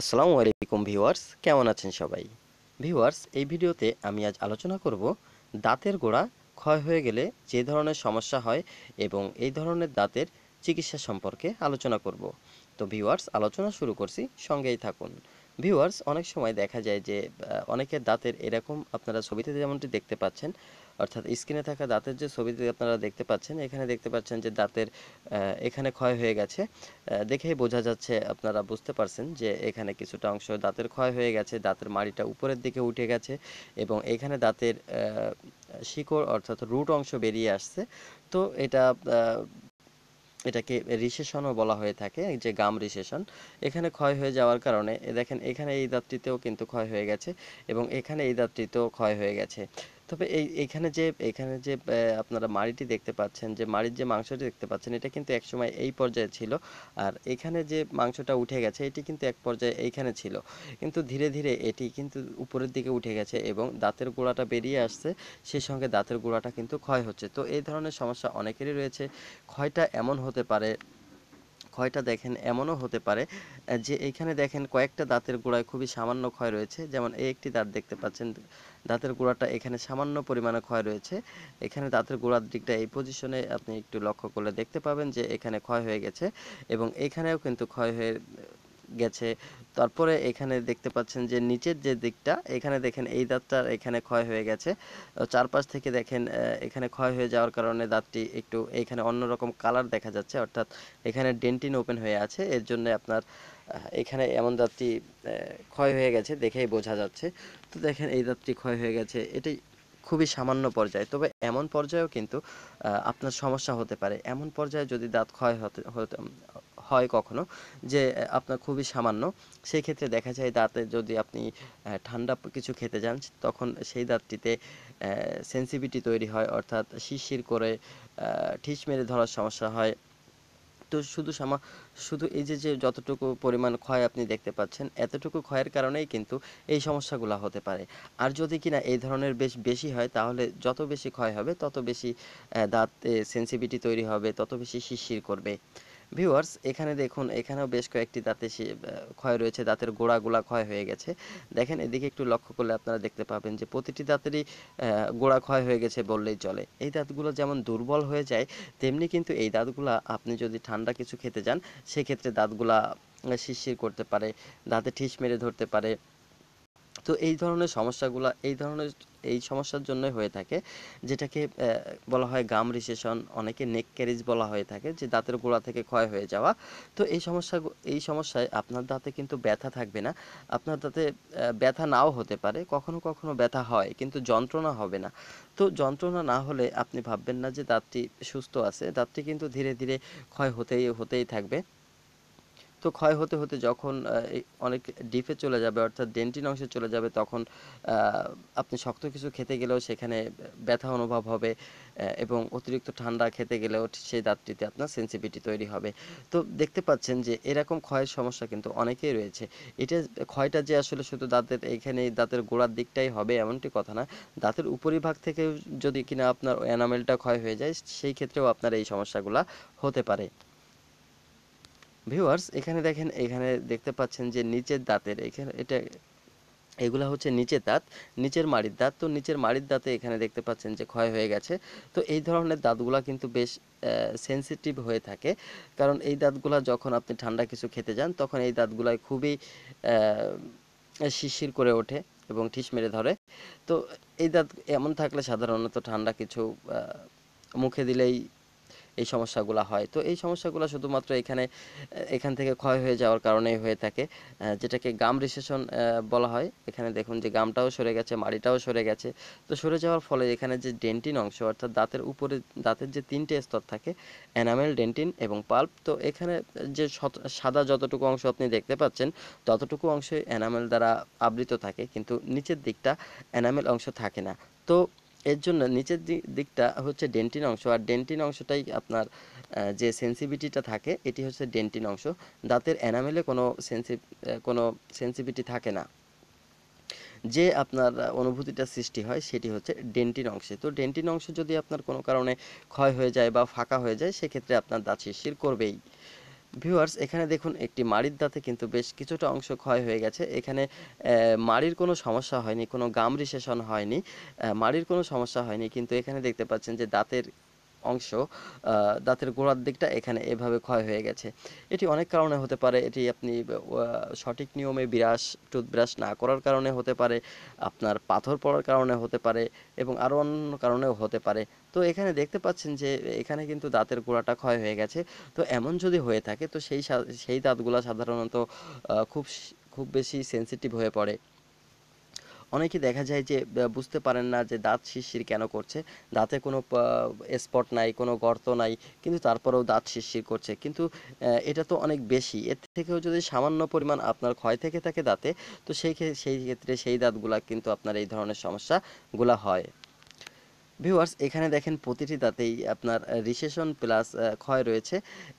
আসসালামু আলাইকুম ভিউয়ার্স কেমন আছেন সবাই ভিউয়ার্স এই ভিডিওতে আমি আজ আলোচনা করব দাঁতের গোড়া ক্ষয় হয়ে গেলে যে ধরনের সমস্যা হয় এবং এই ধরনের দাঁতের চিকিৎসা সম্পর্কে আলোচনা করব তো ভিউয়ার্স আলোচনা শুরু করছি সঙ্গেই থাকুন ভিউয়ার্স অনেক সময় দেখা যায় যে অনেকের দাঁতের এরকম আপনারা ছবিতে যেমনটি দেখতে পাচ্ছেন অর্থাৎ স্ক্রিনে থাকা দাঁতের যে ছবিতে আপনারা দেখতে পাচ্ছেন এখানে দেখতে পাচ্ছেন যে দাঁতের এখানে ক্ষয় হয়ে গেছে দেখেই বোঝা যাচ্ছে আপনারা বুঝতে পারছেন যে এখানে কিছুটা অংশ দাঁতের ক্ষয় হয়ে গেছে দাঁতের মাড়িটা উপরের দিকে উঠে গেছে এবং এখানে দাঁতের শিকড় অর্থাৎ রুট অংশ বেরিয়ে আসছে তো এটা এটাকে রিসেশনও বলা হয়ে থাকে যে গাম রিসেশন এখানে ক্ষয় হয়ে যাওয়ার কারণে দেখেন এখানে এই দাঁতটিতেও কিন্তু ক্ষয় হয়ে গেছে এবং এখানে এই দাঁতটিতেও ক্ষয় হয়ে গেছে তবে এই এইখানে যে এখানে যে আপনারা মাড়িটি দেখতে পাচ্ছেন যে মাড়ির যে মাংসটি দেখতে পাচ্ছেন এটা কিন্তু একসময় এই পর্যায়ে ছিল আর এখানে যে মাংসটা উঠে গেছে এটি কিন্তু এক পর্যায়ে এইখানে ছিল কিন্তু ধীরে ধীরে এটি কিন্তু উপরের দিকে উঠে গেছে এবং দাঁতের গোড়াটা বেরিয়ে আসছে সেই সঙ্গে দাঁতের গোড়াটা কিন্তু ক্ষয় হচ্ছে তো এই ধরনের সমস্যা অনেকেরই রয়েছে ক্ষয়টা এমন হতে পারে ক্ষয়টা দেখেন এমনও হতে পারে যে এখানে দেখেন কয়েকটা দাঁতের গোড়ায় খুবই সামান্য ক্ষয় রয়েছে যেমন এই একটি দাঁত দেখতে পাচ্ছেন দাঁতের গোড়াটা এখানে সামান্য পরিমাণে ক্ষয় রয়েছে এখানে দাঁতের গোড়ার দিকটা এই পজিশনে আপনি একটু লক্ষ্য করলে দেখতে পাবেন যে এখানে ক্ষয় হয়ে গেছে এবং এখানেও কিন্তু ক্ষয় হয়ে গেছে তারপরে এখানে দেখতে পাচ্ছেন যে নিচের যে দিকটা এখানে দেখেন এই দাঁতটার এখানে ক্ষয় হয়ে গেছে চারপাশ থেকে দেখেন এখানে ক্ষয় হয়ে যাওয়ার কারণে দাঁতটি একটু এখানে অন্যরকম কালার দেখা যাচ্ছে অর্থাৎ এখানে ডেন্টিন ওপেন হয়ে আছে এর জন্য আপনার এখানে এমন দাঁতটি ক্ষয় হয়ে গেছে দেখেই বোঝা যাচ্ছে তো দেখেন এই দাঁতটি ক্ষয় হয়ে গেছে এটাই খুবই সামান্য পর্যায়ে তবে এমন পর্যায়েও কিন্তু আপনার সমস্যা হতে পারে এমন পর্যায়ে যদি দাঁত ক্ষয় হতে হয় কখনো যে আপনার খুবই সামান্য সেই ক্ষেত্রে দেখা যায় দাঁতে যদি আপনি ঠান্ডা কিছু খেতে যান তখন সেই দাঁতটিতে সেন্সিভিটি তৈরি হয় অর্থাৎ শিরশির করে ঠিস মেরে ধরার সমস্যা হয় তো শুধু সামা শুধু এই যে যে যতটুকু পরিমাণ ক্ষয় আপনি দেখতে পাচ্ছেন এতটুকু ক্ষয়ের কারণেই কিন্তু এই সমস্যাগুলো হতে পারে আর যদি কিনা এই ধরনের বেশ বেশি হয় তাহলে যত বেশি ক্ষয় হবে তত বেশি দাঁতে সেন্সিভিটি তৈরি হবে তত বেশি শিরশির করবে ভিউয়ার্স এখানে দেখুন এখানেও বেশ কয়েকটি দাঁতে ক্ষয় রয়েছে দাঁতের গোড়াগুলা ক্ষয় হয়ে গেছে দেখেন এদিকে একটু লক্ষ্য করলে আপনারা দেখতে পাবেন যে প্রতিটি দাঁতেরই গোড়া ক্ষয় হয়ে গেছে বললেই চলে এই দাঁতগুলো যেমন দুর্বল হয়ে যায় তেমনি কিন্তু এই দাঁতগুলা আপনি যদি ঠান্ডা কিছু খেতে যান সেক্ষেত্রে দাঁতগুলা শিরশির করতে পারে দাঁতে ঠিস মেরে ধরতে পারে তো এই ধরনের সমস্যাগুলো এই ধরনের এই সমস্যার জন্যই হয়ে থাকে যেটাকে বলা হয় গাম রিসেশন অনেকে নেক ক্যারিজ বলা হয়ে থাকে যে দাঁতের গোড়া থেকে ক্ষয় হয়ে যাওয়া তো এই সমস্যা এই সমস্যায় আপনার দাঁতে কিন্তু ব্যথা থাকবে না আপনার দাঁতে ব্যথা নাও হতে পারে কখনো কখনো ব্যথা হয় কিন্তু যন্ত্রণা হবে না তো যন্ত্রণা না হলে আপনি ভাববেন না যে দাঁতটি সুস্থ আছে দাঁতটি কিন্তু ধীরে ধীরে ক্ষয় হতেই হতেই থাকবে তো ক্ষয় হতে হতে যখন অনেক ডিপে চলে যাবে অর্থাৎ ডেন্টিন অংশে চলে যাবে তখন আপনি শক্ত কিছু খেতে গেলেও সেখানে ব্যথা অনুভব হবে এবং অতিরিক্ত ঠান্ডা খেতে গেলেও সেই দাঁতটিতে আপনার সেন্সিভিটি তৈরি হবে তো দেখতে পাচ্ছেন যে এরকম ক্ষয়ের সমস্যা কিন্তু অনেকেই রয়েছে এটা ক্ষয়টা যে আসলে শুধু দাঁতের এখানে দাঁতের গোড়ার দিকটাই হবে এমনটি কথা না দাঁতের উপরিভাগ থেকে যদি কিনা আপনার এনামেলটা ক্ষয় হয়ে যায় সেই ক্ষেত্রেও আপনার এই সমস্যাগুলো হতে পারে ভিউয়ার্স এখানে দেখেন এখানে দেখতে পাচ্ছেন যে নিচের দাঁতের এখানে এটা এগুলা হচ্ছে নিচের দাঁত নিচের মাড়ির দাঁত তো নিচের মাড়ির দাঁতে এখানে দেখতে পাচ্ছেন যে ক্ষয় হয়ে গেছে তো এই ধরনের দাঁতগুলা কিন্তু বেশ সেন্সিটিভ হয়ে থাকে কারণ এই দাঁতগুলা যখন আপনি ঠান্ডা কিছু খেতে যান তখন এই দাঁতগুলায় খুবই শিশির করে ওঠে এবং ঠিস মেরে ধরে তো এই দাঁত এমন থাকলে সাধারণত ঠান্ডা কিছু মুখে দিলেই এই সমস্যাগুলো হয় তো এই সমস্যাগুলো শুধুমাত্র এখানে এখান থেকে ক্ষয় হয়ে যাওয়ার কারণেই হয়ে থাকে যেটাকে গাম রিসেশন বলা হয় এখানে দেখুন যে গামটাও সরে গেছে মাড়িটাও সরে গেছে তো সরে যাওয়ার ফলে এখানে যে ডেন্টিন অংশ অর্থাৎ দাঁতের উপরে দাঁতের যে তিনটে স্তর থাকে এনামেল ডেন্টিন এবং পাল্প তো এখানে যে সাদা যতটুকু অংশ আপনি দেখতে পাচ্ছেন ততটুকু অংশ এনামেল দ্বারা আবৃত থাকে কিন্তু নিচের দিকটা এনামেল অংশ থাকে না তো এর জন্য নিচের দিকটা হচ্ছে ডেন্টিন অংশ আর ডেন্টিন অংশটাই আপনার যে সেন্সিভিটিটা থাকে এটি হচ্ছে ডেন্টিন অংশ দাঁতের এনামেলে কোনো সেন্সি কোনো সেন্সিভিটি থাকে না যে আপনার অনুভূতিটা সৃষ্টি হয় সেটি হচ্ছে ডেন্টিন অংশে তো ডেন্টিন অংশ যদি আপনার কোনো কারণে ক্ষয় হয়ে যায় বা ফাঁকা হয়ে যায় সেক্ষেত্রে আপনার দাঁত শিরশির করবেই ভিউয়ার্স এখানে দেখুন একটি মাড়ির দাঁতে কিন্তু বেশ কিছুটা অংশ ক্ষয় হয়ে গেছে এখানে মাড়ির কোনো সমস্যা হয়নি কোনো গাম রিসেশন হয়নি মাড়ির কোনো সমস্যা হয়নি কিন্তু এখানে দেখতে পাচ্ছেন যে দাঁতের অংশ দাঁতের গোড়ার দিকটা এখানে এভাবে ক্ষয় হয়ে গেছে এটি অনেক কারণে হতে পারে এটি আপনি সঠিক নিয়মে বিরাস টুথব্রাশ না করার কারণে হতে পারে আপনার পাথর পড়ার কারণে হতে পারে এবং আরও অন্য কারণেও হতে পারে তো এখানে দেখতে পাচ্ছেন যে এখানে কিন্তু দাঁতের গোড়াটা ক্ষয় হয়ে গেছে তো এমন যদি হয়ে থাকে তো সেই সেই দাঁতগুলো সাধারণত খুব খুব বেশি সেন্সিটিভ হয়ে পড়ে অনেকে দেখা যায় যে বুঝতে পারেন না যে দাঁত শিরশির কেন করছে দাঁতে কোনো স্পট নাই কোনো গর্ত নাই কিন্তু তারপরেও দাঁত শিরশির করছে কিন্তু এটা তো অনেক বেশি এর থেকেও যদি সামান্য পরিমাণ আপনার ক্ষয় থেকে থাকে দাঁতে তো সেই সেই ক্ষেত্রে সেই দাঁতগুলা কিন্তু আপনার এই ধরনের সমস্যাগুলা হয় ভিউয়ার্স এখানে দেখেন প্রতিটি দাঁতেই আপনার রিসেশন প্লাস ক্ষয় রয়েছে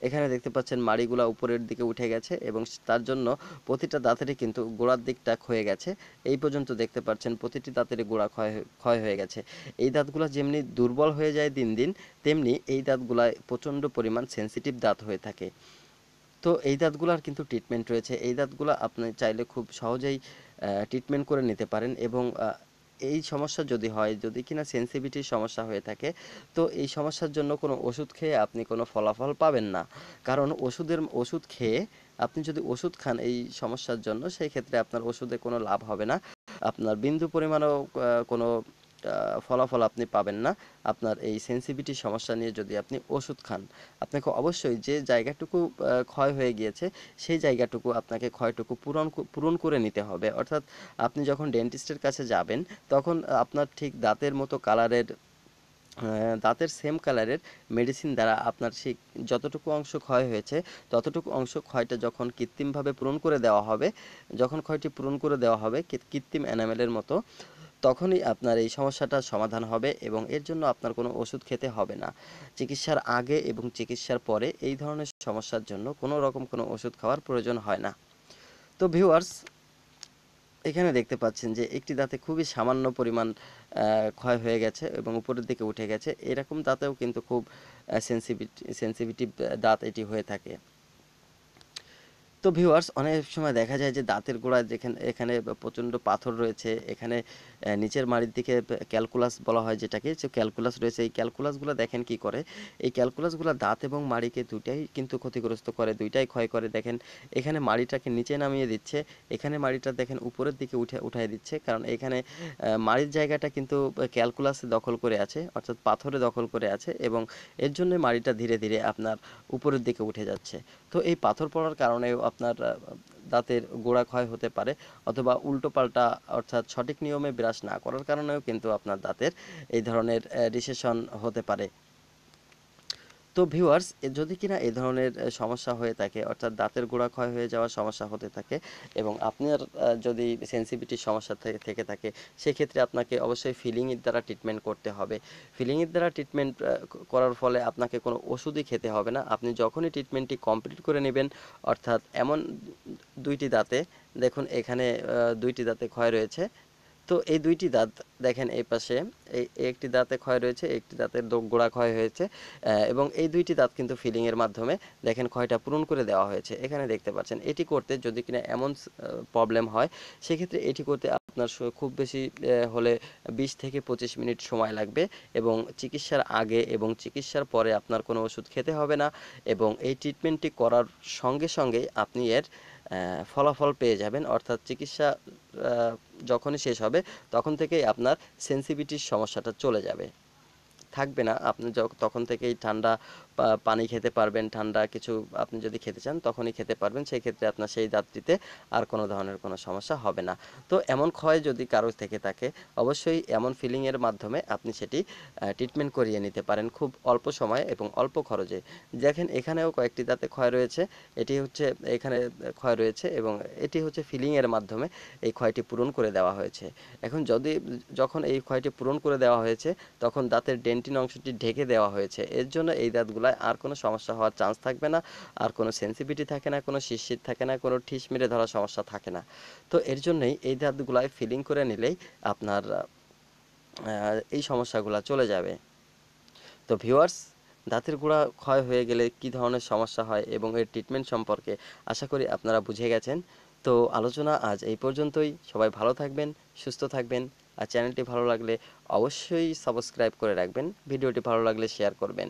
এখানে দেখতে পাচ্ছেন মাড়িগুলা উপরের দিকে উঠে গেছে এবং তার জন্য প্রতিটা দাঁতেরই কিন্তু গোড়ার দিকটা ক্ষয়ে গেছে এই পর্যন্ত দেখতে পাচ্ছেন প্রতিটি দাঁতেরই গোড়া ক্ষয় ক্ষয় হয়ে গেছে এই দাঁতগুলো যেমনি দুর্বল হয়ে যায় দিন দিন তেমনি এই দাঁতগুলায় প্রচণ্ড পরিমাণ সেন্সিটিভ দাঁত হয়ে থাকে তো এই দাঁতগুলার কিন্তু ট্রিটমেন্ট রয়েছে এই দাঁতগুলো আপনি চাইলে খুব সহজেই ট্রিটমেন্ট করে নিতে পারেন এবং এই সমস্যা যদি হয় যদি কিনা সেন্সিভিটির সমস্যা হয়ে থাকে তো এই সমস্যার জন্য কোনো ওষুধ খেয়ে আপনি কোনো ফলাফল পাবেন না কারণ ওষুধের ওষুধ খেয়ে আপনি যদি ওষুধ খান এই সমস্যার জন্য সেই ক্ষেত্রে আপনার ওষুধে কোনো লাভ হবে না আপনার বিন্দু পরিমাণও কোনো ফলাফল আপনি পাবেন না আপনার এই সেন্সিভিটি সমস্যা নিয়ে যদি আপনি ওষুধ খান আপনাকে অবশ্যই যে জায়গাটুকু ক্ষয় হয়ে গিয়েছে সেই জায়গাটুকু আপনাকে ক্ষয়টুকু পূরণ পূরণ করে নিতে হবে অর্থাৎ আপনি যখন ডেন্টিস্টের কাছে যাবেন তখন আপনার ঠিক দাঁতের মতো কালারের দাঁতের সেম কালারের মেডিসিন দ্বারা আপনার সেই যতটুকু অংশ ক্ষয় হয়েছে ততটুকু অংশ ক্ষয়টা যখন কৃত্রিমভাবে পূরণ করে দেওয়া হবে যখন ক্ষয়টি পূরণ করে দেওয়া হবে কৃত্রিম এনামেলের মতো তখনই আপনার এই সমস্যাটা সমাধান হবে এবং এর জন্য আপনার কোনো ওষুধ খেতে হবে না চিকিৎসার আগে এবং চিকিৎসার পরে এই ধরনের সমস্যার জন্য কোনো রকম কোনো ওষুধ খাওয়ার প্রয়োজন হয় না তো ভিউয়ার্স এখানে দেখতে পাচ্ছেন যে একটি দাঁতে খুবই সামান্য পরিমাণ ক্ষয় হয়ে গেছে এবং উপরের দিকে উঠে গেছে এরকম দাঁতেও কিন্তু খুব সেন্সিভিটি সেন্সিভিটিভ দাঁত এটি হয়ে থাকে তো ভিউয়ার্স অনেক সময় দেখা যায় যে দাঁতের গোড়ায় যেখানে এখানে প্রচণ্ড পাথর রয়েছে এখানে নিচের মাড়ির দিকে ক্যালকুলাস বলা হয় যেটাকে যে ক্যালকুলাস রয়েছে এই ক্যালকুলাসগুলো দেখেন কি করে এই ক্যালকুলাসগুলো দাঁত এবং মাড়িকে দুটাই কিন্তু ক্ষতিগ্রস্ত করে দুইটাই ক্ষয় করে দেখেন এখানে মাড়িটাকে নিচে নামিয়ে দিচ্ছে এখানে মাড়িটা দেখেন উপরের দিকে উঠে উঠাই দিচ্ছে কারণ এখানে মাড়ির জায়গাটা কিন্তু ক্যালকুলাসে দখল করে আছে অর্থাৎ পাথরে দখল করে আছে এবং এর জন্য মাড়িটা ধীরে ধীরে আপনার উপরের দিকে উঠে যাচ্ছে তো এই পাথর পড়ার কারণেও আপনার দাঁতের গোড়া ক্ষয় হতে পারে অথবা উল্টো পাল্টা অর্থাৎ সঠিক নিয়মে ব্রাশ না করার কারণেও কিন্তু আপনার দাঁতের এই ধরনের রিসেশন হতে পারে তো ভিউয়ার্স যদি কিনা এই ধরনের সমস্যা হয়ে থাকে অর্থাৎ দাঁতের গোড়া ক্ষয় হয়ে যাওয়ার সমস্যা হতে থাকে এবং আপনার যদি সেন্সিভিটির সমস্যা থেকে থাকে সেক্ষেত্রে আপনাকে অবশ্যই ফিলিংয়ের দ্বারা ট্রিটমেন্ট করতে হবে ফিলিংয়ের দ্বারা ট্রিটমেন্ট করার ফলে আপনাকে কোনো ওষুধই খেতে হবে না আপনি যখনই ট্রিটমেন্টটি কমপ্লিট করে নেবেন অর্থাৎ এমন দুইটি দাঁতে দেখুন এখানে দুইটি দাঁতে ক্ষয় রয়েছে তো এই দুইটি দাঁত দেখেন এই পাশে এই একটি দাঁতে ক্ষয় রয়েছে একটি দাঁতের গোড়া ক্ষয় হয়েছে এবং এই দুইটি দাঁত কিন্তু ফিলিংয়ের মাধ্যমে দেখেন ক্ষয়টা পূরণ করে দেওয়া হয়েছে এখানে দেখতে পাচ্ছেন এটি করতে যদি কিনা এমন প্রবলেম হয় সেক্ষেত্রে এটি করতে আপনার খুব বেশি হলে 20 থেকে 25 মিনিট সময় লাগবে এবং চিকিৎসার আগে এবং চিকিৎসার পরে আপনার কোনো ওষুধ খেতে হবে না এবং এই ট্রিটমেন্টটি করার সঙ্গে সঙ্গে আপনি এর ফলাফল পেয়ে যাবেন অর্থাৎ চিকিৎসা যখনই শেষ হবে তখন থেকেই আপনার সেনসিভিটির সমস্যাটা চলে যাবে থাকবে না আপনি তখন থেকেই ঠান্ডা পানি খেতে পারবেন ঠান্ডা কিছু আপনি যদি খেতে চান তখনই খেতে পারবেন সেই ক্ষেত্রে আপনার সেই যাত্রীতে আর কোনো ধরনের কোনো সমস্যা হবে না তো এমন ক্ষয় যদি কারো থেকে থাকে অবশ্যই এমন ফিলিংয়ের মাধ্যমে আপনি সেটি ট্রিটমেন্ট করিয়ে নিতে পারেন খুব অল্প সময়ে এবং অল্প খরচে দেখেন এখানেও কয়েকটি দাঁতে ক্ষয় রয়েছে এটি হচ্ছে এখানে ক্ষয় রয়েছে এবং এটি হচ্ছে ফিলিংয়ের মাধ্যমে এই ক্ষয়টি পূরণ করে দেওয়া হয়েছে এখন যদি যখন এই ক্ষয়টি পূরণ করে দেওয়া হয়েছে তখন দাঁতের ডেন্টিন অংশটি ঢেকে দেওয়া হয়েছে এর জন্য এই দাঁতগুলো চুলায় আর কোনো সমস্যা হওয়ার চান্স থাকবে না আর কোনো সেন্সিভিটি থাকে না কোনো শিশির থাকে না কোনো ঠিস মেরে ধরার সমস্যা থাকে না তো এর জন্যই এই ধাতগুলায় ফিলিং করে নিলেই আপনার এই সমস্যাগুলো চলে যাবে তো ভিউয়ার্স দাঁতের গুঁড়া ক্ষয় হয়ে গেলে কি ধরনের সমস্যা হয় এবং এর ট্রিটমেন্ট সম্পর্কে আশা করি আপনারা বুঝে গেছেন তো আলোচনা আজ এই পর্যন্তই সবাই ভালো থাকবেন সুস্থ থাকবেন আর চ্যানেলটি ভালো লাগলে অবশ্যই সাবস্ক্রাইব করে রাখবেন ভিডিওটি ভালো লাগলে শেয়ার করবেন